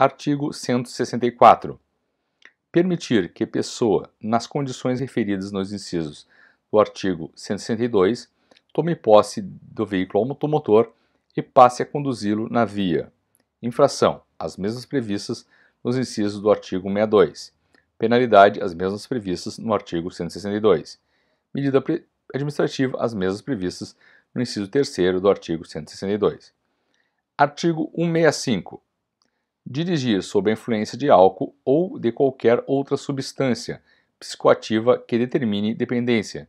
Artigo 164. Permitir que pessoa, nas condições referidas nos incisos do artigo 162, tome posse do veículo automotor e passe a conduzi-lo na via. Infração: as mesmas previstas nos incisos do artigo 62. Penalidade: as mesmas previstas no artigo 162. Medida administrativa: as mesmas previstas no inciso 3 do artigo 162. Artigo 165 dirigir sob a influência de álcool ou de qualquer outra substância psicoativa que determine dependência.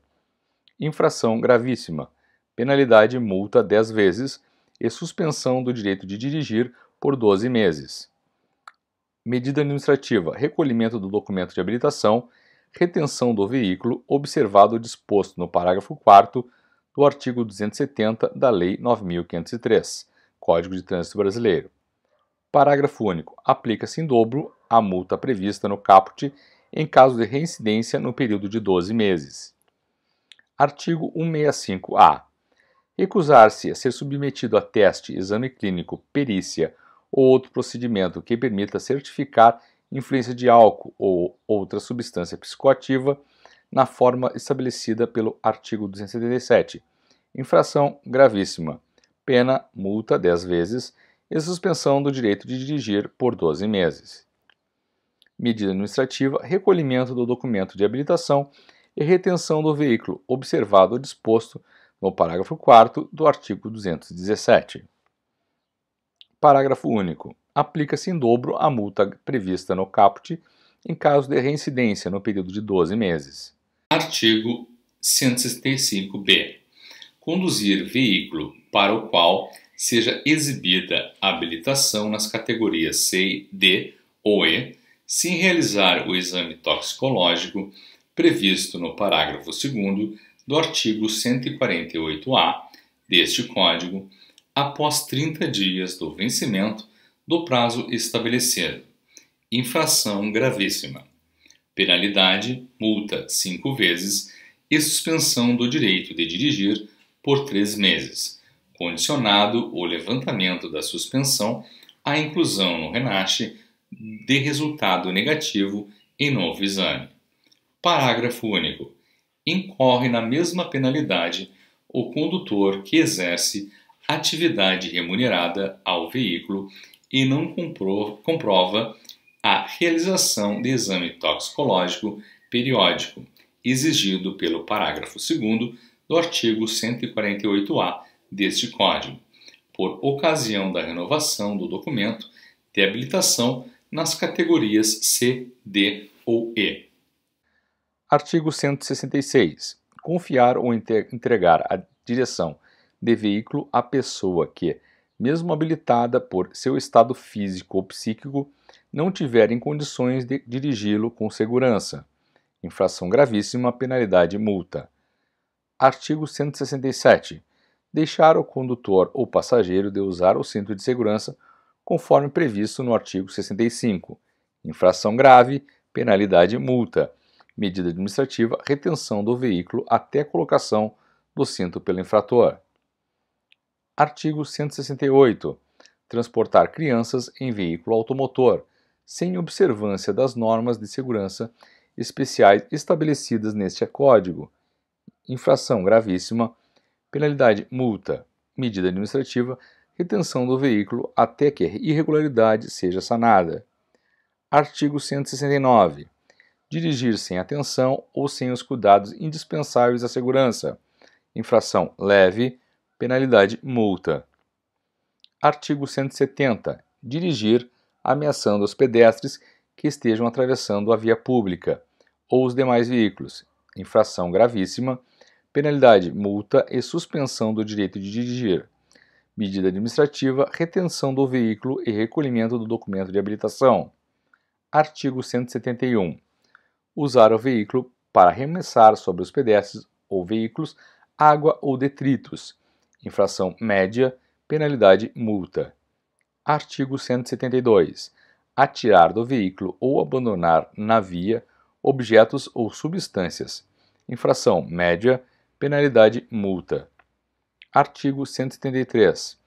Infração gravíssima. Penalidade multa 10 vezes e suspensão do direito de dirigir por 12 meses. Medida administrativa: recolhimento do documento de habilitação, retenção do veículo, observado o disposto no parágrafo 4 do artigo 270 da Lei 9503, Código de Trânsito Brasileiro. Parágrafo único. Aplica-se em dobro a multa prevista no caput em caso de reincidência no período de 12 meses. Artigo 165-A. Recusar-se a ser submetido a teste, exame clínico, perícia ou outro procedimento que permita certificar influência de álcool ou outra substância psicoativa na forma estabelecida pelo artigo 277. Infração gravíssima. Pena, multa 10 vezes e suspensão do direito de dirigir por 12 meses. Medida administrativa: recolhimento do documento de habilitação e retenção do veículo, observado o disposto no parágrafo 4 do artigo 217. Parágrafo único. Aplica-se em dobro a multa prevista no caput em caso de reincidência no período de 12 meses. Artigo 175b. Conduzir veículo para o qual seja exibida a habilitação nas categorias C, D ou E, sem realizar o exame toxicológico previsto no parágrafo 2 do artigo 148-A deste Código, após 30 dias do vencimento do prazo estabelecido. Infração gravíssima. Penalidade: multa cinco vezes e suspensão do direito de dirigir por três meses condicionado o levantamento da suspensão à inclusão no RENASH de resultado negativo em novo exame. Parágrafo único. Incorre na mesma penalidade o condutor que exerce atividade remunerada ao veículo e não comprova a realização de exame toxicológico periódico, exigido pelo parágrafo 2 do artigo 148-A deste código, por ocasião da renovação do documento de habilitação nas categorias C, D ou E. Artigo 166. Confiar ou entregar a direção de veículo à pessoa que, mesmo habilitada por seu estado físico ou psíquico, não tiver em condições de dirigi-lo com segurança. Infração gravíssima, penalidade multa. Artigo 167 deixar o condutor ou passageiro de usar o cinto de segurança, conforme previsto no artigo 65. Infração grave, penalidade multa. Medida administrativa, retenção do veículo até colocação do cinto pelo infrator. Artigo 168. Transportar crianças em veículo automotor, sem observância das normas de segurança especiais estabelecidas neste Código. Infração gravíssima, Penalidade: multa, medida administrativa, retenção do veículo até que a irregularidade seja sanada. Artigo 169. Dirigir sem atenção ou sem os cuidados indispensáveis à segurança. Infração leve, penalidade multa. Artigo 170. Dirigir ameaçando os pedestres que estejam atravessando a via pública ou os demais veículos. Infração gravíssima, Penalidade: multa e suspensão do direito de dirigir. Medida administrativa: retenção do veículo e recolhimento do documento de habilitação. Artigo 171. Usar o veículo para arremessar sobre os pedestres ou veículos água ou detritos. Infração média: penalidade: multa. Artigo 172. Atirar do veículo ou abandonar na via objetos ou substâncias. Infração média: penalidade multa. Artigo 173.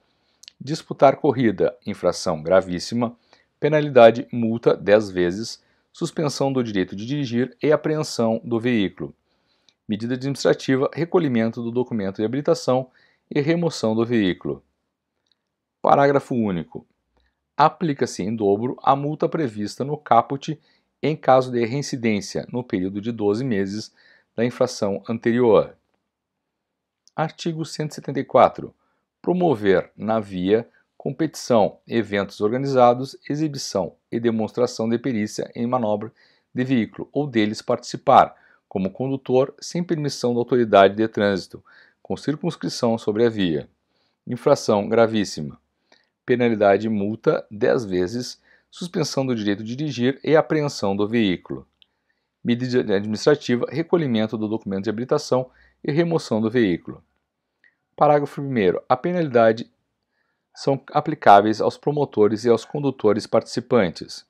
Disputar corrida, infração gravíssima, penalidade multa 10 vezes, suspensão do direito de dirigir e apreensão do veículo. Medida administrativa, recolhimento do documento de habilitação e remoção do veículo. Parágrafo único. Aplica-se em dobro a multa prevista no caput em caso de reincidência no período de 12 meses da infração anterior. Artigo 174. Promover na via competição, eventos organizados, exibição e demonstração de perícia em manobra de veículo ou deles participar, como condutor, sem permissão da autoridade de trânsito, com circunscrição sobre a via. Infração gravíssima. Penalidade multa 10 vezes, suspensão do direito de dirigir e apreensão do veículo. Medida administrativa, recolhimento do documento de habilitação e remoção do veículo. Parágrafo 1. A penalidade são aplicáveis aos promotores e aos condutores participantes.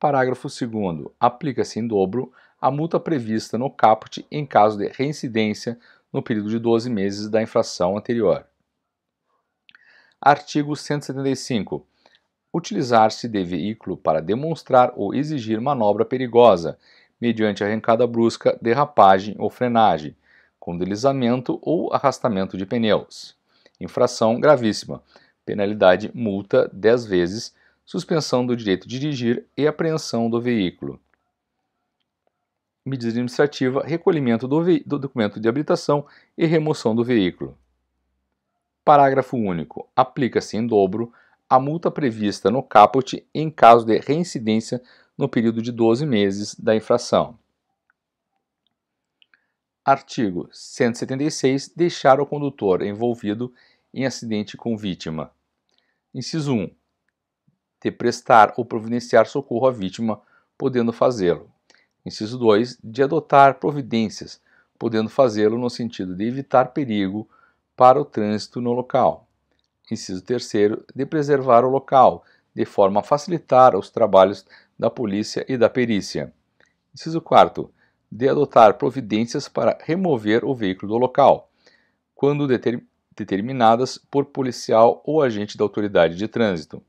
Parágrafo 2. Aplica-se em dobro a multa prevista no caput em caso de reincidência no período de 12 meses da infração anterior. Artigo 175. Utilizar-se de veículo para demonstrar ou exigir manobra perigosa, mediante arrancada brusca, derrapagem ou frenagem, com deslizamento ou arrastamento de pneus. Infração gravíssima. Penalidade multa 10 vezes, suspensão do direito de dirigir e apreensão do veículo. Medida administrativa: recolhimento do, do documento de habilitação e remoção do veículo. Parágrafo único. Aplica-se em dobro a multa prevista no caput em caso de reincidência no período de 12 meses da infração. Artigo 176. Deixar o condutor envolvido em acidente com vítima. Inciso 1. De prestar ou providenciar socorro à vítima, podendo fazê-lo. Inciso 2. De adotar providências, podendo fazê-lo no sentido de evitar perigo para o trânsito no local. Inciso 3. De preservar o local, de forma a facilitar os trabalhos da polícia e da perícia. Inciso 4 de adotar providências para remover o veículo do local, quando deter determinadas por policial ou agente da autoridade de trânsito.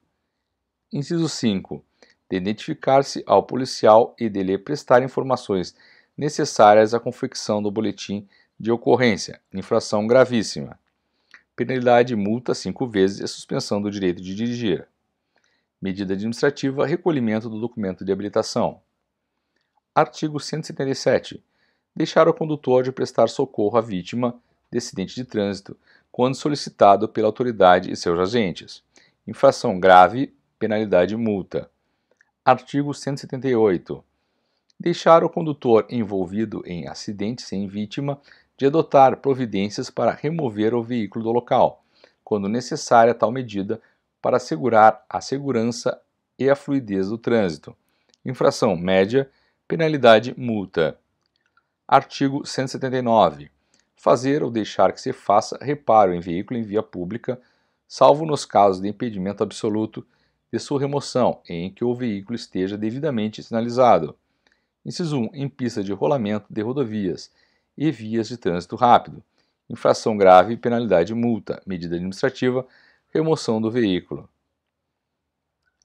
Inciso 5. De identificar-se ao policial e de lhe prestar informações necessárias à confecção do boletim de ocorrência, infração gravíssima. Penalidade multa cinco vezes e suspensão do direito de dirigir. Medida administrativa, recolhimento do documento de habilitação. Artigo 177. Deixar o condutor de prestar socorro à vítima de acidente de trânsito, quando solicitado pela autoridade e seus agentes. Infração grave, penalidade multa. Artigo 178. Deixar o condutor envolvido em acidente sem vítima de adotar providências para remover o veículo do local, quando necessária tal medida para assegurar a segurança e a fluidez do trânsito. Infração média, Penalidade multa. Artigo 179. Fazer ou deixar que se faça reparo em veículo em via pública, salvo nos casos de impedimento absoluto de sua remoção em que o veículo esteja devidamente sinalizado. Inciso 1. Em pista de rolamento de rodovias e vias de trânsito rápido. Infração grave penalidade multa. Medida administrativa. Remoção do veículo.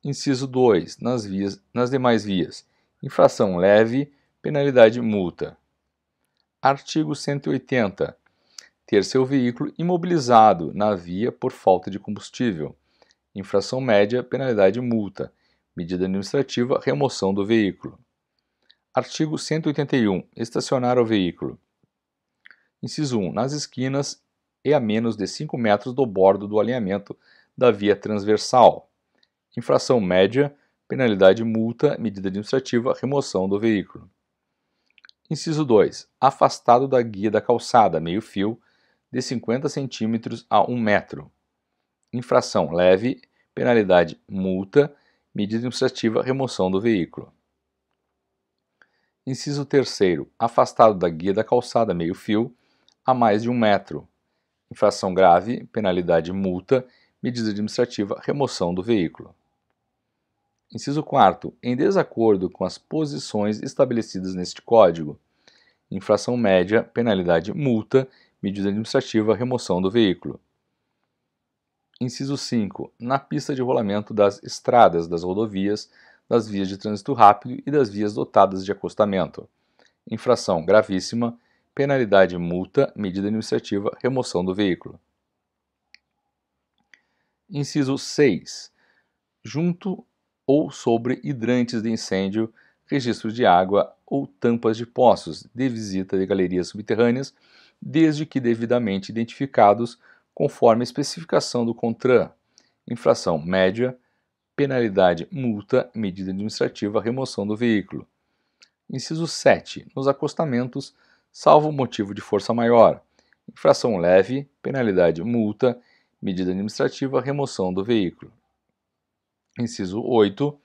Inciso 2. Nas, vias, nas demais vias Infração leve, penalidade multa. Artigo 180. Ter seu veículo imobilizado na via por falta de combustível. Infração média, penalidade multa. Medida administrativa, remoção do veículo. Artigo 181. Estacionar o veículo. Inciso 1. Nas esquinas e a menos de 5 metros do bordo do alinhamento da via transversal. Infração média, penalidade multa, medida administrativa, remoção do veículo. Inciso 2. Afastado da guia da calçada, meio fio, de 50 centímetros a 1 metro. Infração leve, penalidade multa, medida administrativa, remoção do veículo. Inciso 3. Afastado da guia da calçada, meio fio, a mais de 1 metro. Infração grave, penalidade multa, medida administrativa, remoção do veículo. Inciso 4. Em desacordo com as posições estabelecidas neste Código. Infração média, penalidade multa, medida administrativa, remoção do veículo. Inciso 5. Na pista de rolamento das estradas, das rodovias, das vias de trânsito rápido e das vias dotadas de acostamento. Infração gravíssima, penalidade multa, medida administrativa, remoção do veículo. Inciso 6. Junto ou sobre hidrantes de incêndio, registros de água ou tampas de poços de visita de galerias subterrâneas, desde que devidamente identificados conforme a especificação do CONTRAN. Infração média, penalidade multa, medida administrativa, remoção do veículo. Inciso 7. Nos acostamentos, salvo motivo de força maior. Infração leve, penalidade multa, medida administrativa, remoção do veículo. Inciso 8.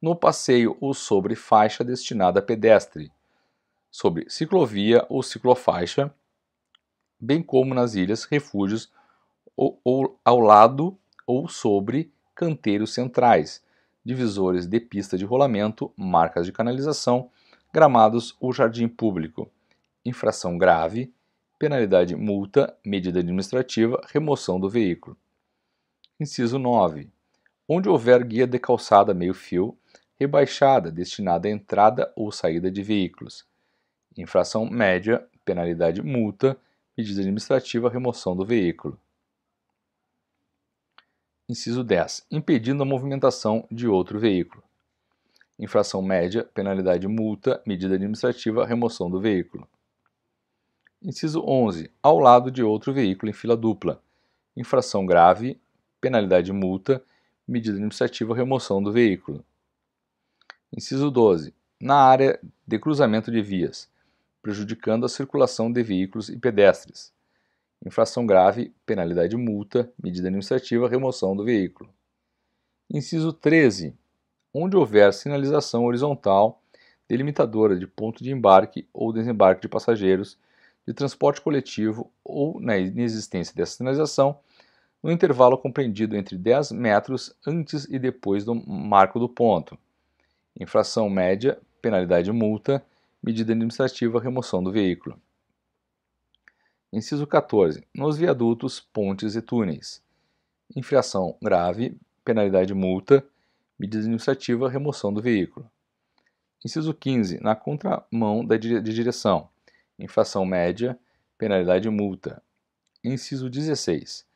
No passeio ou sobre faixa destinada a pedestre, sobre ciclovia ou ciclofaixa, bem como nas ilhas, refúgios ou, ou ao lado ou sobre canteiros centrais, divisores de pista de rolamento, marcas de canalização, gramados ou jardim público. Infração grave, penalidade multa, medida administrativa, remoção do veículo. Inciso 9 onde houver guia de calçada meio-fio rebaixada destinada à entrada ou saída de veículos. Infração média, penalidade multa, medida administrativa, remoção do veículo. Inciso 10. Impedindo a movimentação de outro veículo. Infração média, penalidade multa, medida administrativa, remoção do veículo. Inciso 11. Ao lado de outro veículo em fila dupla. Infração grave, penalidade multa, medida administrativa remoção do veículo. Inciso 12. Na área de cruzamento de vias, prejudicando a circulação de veículos e pedestres. Infração grave, penalidade multa, medida administrativa, remoção do veículo. Inciso 13. Onde houver sinalização horizontal delimitadora de ponto de embarque ou desembarque de passageiros de transporte coletivo ou na inexistência dessa sinalização, no intervalo compreendido entre 10 metros antes e depois do marco do ponto. Infração média, penalidade multa, medida administrativa, remoção do veículo. Inciso 14. Nos viadutos, pontes e túneis. Infração grave, penalidade multa, medida administrativa, remoção do veículo. Inciso 15. Na contramão da de direção. Infração média, penalidade multa. Inciso 16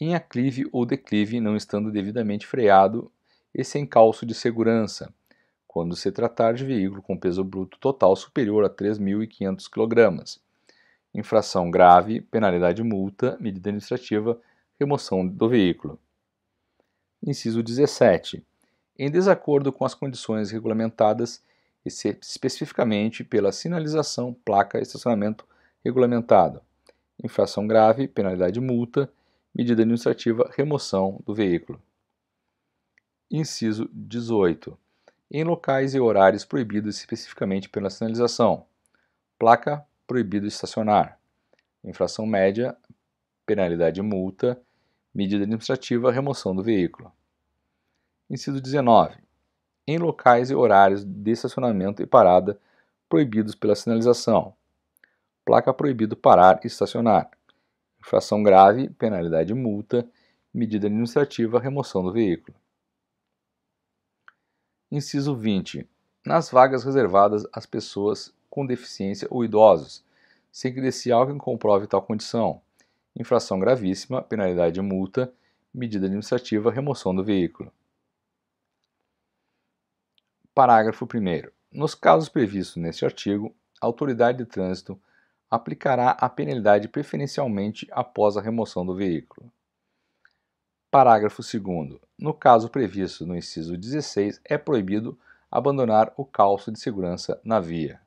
em aclive ou declive, não estando devidamente freado e sem calço de segurança, quando se tratar de veículo com peso bruto total superior a 3.500 kg. Infração grave, penalidade multa, medida administrativa, remoção do veículo. Inciso 17. Em desacordo com as condições regulamentadas, especificamente pela sinalização, placa, estacionamento regulamentado. Infração grave, penalidade multa, medida administrativa, remoção do veículo. Inciso 18. Em locais e horários proibidos especificamente pela sinalização. Placa proibido estacionar. Infração média, penalidade multa, medida administrativa, remoção do veículo. Inciso 19. Em locais e horários de estacionamento e parada proibidos pela sinalização. Placa proibido parar e estacionar. Infração grave, penalidade multa, medida administrativa, remoção do veículo. Inciso 20. Nas vagas reservadas às pessoas com deficiência ou idosos, sem que desse alguém comprove tal condição. Infração gravíssima, penalidade multa, medida administrativa, remoção do veículo. Parágrafo 1. Nos casos previstos neste artigo, a autoridade de trânsito aplicará a penalidade preferencialmente após a remoção do veículo. Parágrafo 2. No caso previsto no inciso 16, é proibido abandonar o calço de segurança na via.